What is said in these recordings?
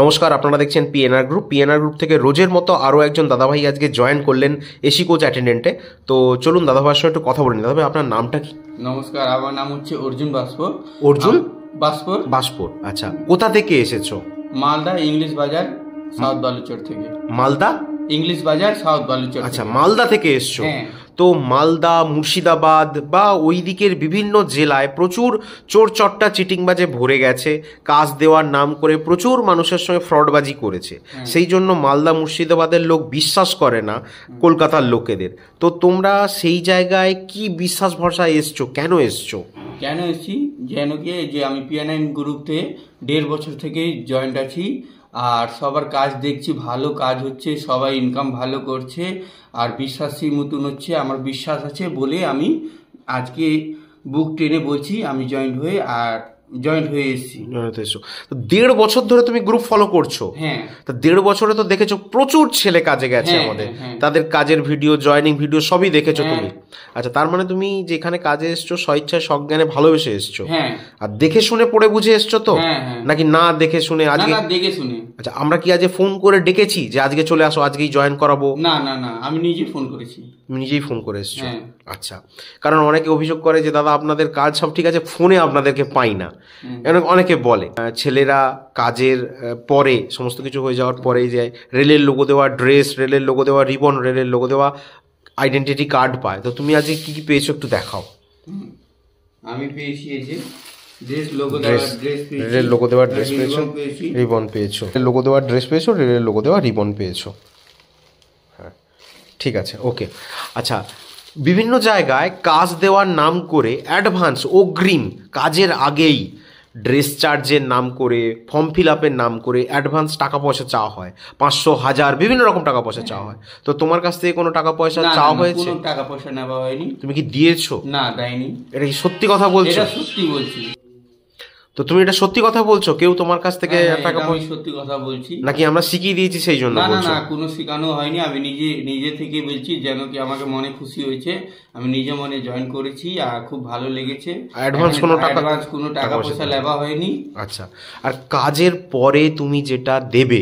নমস্কার আপনারা দেখছেন পিএনআর গ্রুপ পিএনআর গ্রুপ থেকে রোজের মতো আরও একজন দাদাভাই আজকে জয়েন করলেন এসি কোচ অ্যাটেন্ডেন্টে তো চলুন দাদাভাইয়ের সঙ্গে একটু কথা বলেন দাদাভাই আপনার নামটা কি নমস্কার আমার নাম হচ্ছে অর্জুন বাসপুর অর্জুন বাসপুর বাসপুর আচ্ছা কোথা থেকে এসেছো মালদা ইংলিশ বাজার সাউথ বালুচর থেকে মালদা ইংলিশ বাজার সাউথ বালুচর আচ্ছা মালদা থেকে এসছো হ্যাঁ। তো মালদা মুর্শিদাবাদ বা ওই দিকের বিভিন্ন জেলায় প্রচুর চোর চট্টা চিটিংবাজে ভরে গেছে কাজ দেওয়ার নাম করে প্রচুর মানুষের সঙ্গে ফ্রডবাজি করেছে হ্যাঁ। সেই জন্য মালদা মুর্শিদাবাদের লোক বিশ্বাস করে না কলকাতার লোকেদের তো তোমরা সেই জায়গায় কি বিশ্বাস ভরসায় এসছো কেন এসছো কেন এসছি যেন কি যে আমি পিএনআইন গ্রুপতে দেড় বছর থেকে জয়েন্ট আছি আর সবার কাজ দেখছি ভালো কাজ হচ্ছে সবাই ইনকাম ভালো করছে আর বিশ্বাসী মতন হচ্ছে আমার বিশ্বাস আছে বলে আমি আজকে বুক টেনে বলছি আমি জয়েন্ট হয়ে আর জয়েন্ট হয়ে এসেছি জয়েন্ট হয়ে তো দেড় বছর ধরে তুমি গ্রুপ ফলো করছো হ্যাঁ তো দেড় বছরে তো দেখেছো প্রচুর ছেলে কাজে গেছে হ্যাঁ, আমাদের হ্যাঁ, হ্যাঁ। তাদের কাজের ভিডিও জয়েনিং ভিডিও সবই দেখেছো তুমি আচ্ছা তার মানে তুমি যেখানে কাজে এসছো স্বইচ্ছায় সজ্ঞানে ভালোবেসে এসছো আর দেখে শুনে পড়ে বুঝে এসছো তো নাকি না দেখে শুনে আজকে দেখে শুনে আচ্ছা আমরা কি আজ ফোন করে ডেকেছি যে আজকে চলে আসো আজকেই জয়েন করাবো না না না আমি নিজেই ফোন করেছি নিজেই ফোন করে এসছো আচ্ছা কারণ অনেকে অভিযোগ করে যে দাদা আপনাদের কাজ সব ঠিক আছে ফোনে আপনাদেরকে পাই না অনেকে বলে ছেলেরা কাজের পরে সমস্ত কিছু হয়ে যাওয়ার পরেই যায় রেলের লোগো দেওয়া ড্রেস রেলের লোগো দেওয়া রিবন রেলের লোগো দেওয়া আইডেন্টিটি কার্ড পায় তো তুমি আজকে কি কি পেয়েছো একটু দেখাও আমি পেয়েছি এই যে ড্রেস রেলের লোগো ড্রেস পেয়েছো রিবন পেয়েছো লোগো ড্রেস পেয়েছো রেলের দেওয়া রিবন পেয়েছো হ্যাঁ, ঠিক আছে ওকে আচ্ছা বিভিন্ন জায়গায় কাজ দেওয়ার নাম করে অ্যাডভান্স অগ্রিম কাজের আগেই ড্রেস চার্জের নাম করে ফর্ম ফিল আপের নাম করে অ্যাডভান্স টাকা পয়সা চাওয়া হয় পাঁচশো হাজার বিভিন্ন রকম টাকা পয়সা চাওয়া হয় তো তোমার কাছ থেকে কোনো টাকা পয়সা চাওয়া হয়েছে টাকা পয়সা নেওয়া হয়নি তুমি কি দিয়েছো না দেয়নি এটা কি সত্যি কথা বলছো সত্যি বলছি তো তুমি এটা সত্যি কথা বলছো কেউ তোমার কাছ থেকে হ্যাঁ, হ্যাঁ, টাকা পয়সা সত্যি কথা বলছি নাকি আমরা শিখিয়ে দিয়েছি সেই জন্য না না কোনো শেখানো হয়নি আমি নিজে নিজে থেকে বলছি যেন কি আমাকে মনে খুশি হয়েছে আমি নিজে মনে জয়েন করেছি আর খুব ভালো লেগেছে অ্যাডভান্স কোনো টাকা অ্যাডভান্স কোনো টাকা পয়সা লেবা হয়নি আচ্ছা আর কাজের পরে তুমি যেটা দেবে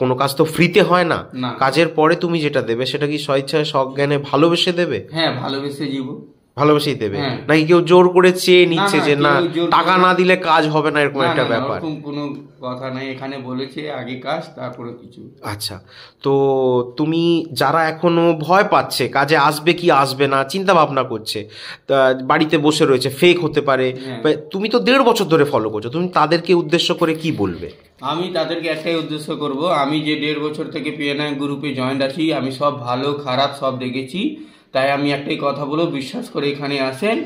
কোনো কাজ তো ফ্রিতে হয় না কাজের পরে তুমি যেটা দেবে সেটা কি স্বেচ্ছায় সজ্ঞানে ভালোবেসে দেবে হ্যাঁ ভালোবেসে জীবন ভালোবেসেই দেবে হ্যাঁ। নাকি কেউ জোর করে চেয়ে নিচ্ছে যে না টাকা না দিলে কাজ হবে না এরকম একটা ব্যাপার কোনো কথা নাই এখানে বলেছে আগে কাজ তারপরে কিছু আচ্ছা তো তুমি যারা এখনো ভয় পাচ্ছে কাজে আসবে কি আসবে না চিন্তা ভাবনা করছে বাড়িতে বসে রয়েছে ফেক হতে পারে হ্যাঁ। তুমি তো দেড় বছর ধরে ফলো করছো তুমি তাদেরকে উদ্দেশ্য করে কি বলবে আমি তাদেরকে একটাই উদ্দেশ্য করব আমি যে দেড় বছর থেকে পিএনআই গ্রুপে জয়েন্ট আছি আমি সব ভালো খারাপ সব দেখেছি তাই আমি একটাই কথা বলবো বিশ্বাস করে এখানে আসেন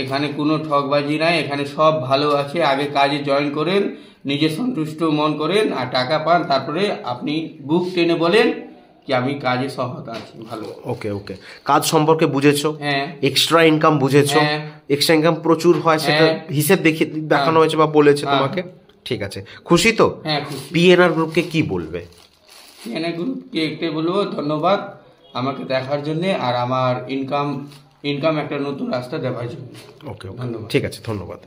এখানে কোনো ঠকবাজি নাই এখানে সব ভালো আছে আগে কাজে জয়েন করেন নিজে সন্তুষ্ট মন করেন আর টাকা পান তারপরে আপনি বুক টেনে বলেন কি আমি কাজে সহায়তা আছি ভালো ওকে ওকে কাজ সম্পর্কে বুঝেছো হ্যাঁ এক্সট্রা ইনকাম বুঝেছো এক্সট্রা হ্যাঁ। ইনকাম প্রচুর হয় হ্যাঁ। সেটা হিসেব দেখে দেখানো হ্যাঁ। হয়েছে বা বলেছে তোমাকে ঠিক আছে খুশি তো হ্যাঁ পিএনআর গ্রুপকে কি বলবে পিএনআর গ্রুপকে একটাই বলবো ধন্যবাদ আমাকে দেখার জন্য আর আমার ইনকাম ইনকাম একটা নতুন রাস্তা দেওয়ার জন্য ওকে ধন্যবাদ ঠিক আছে ধন্যবাদ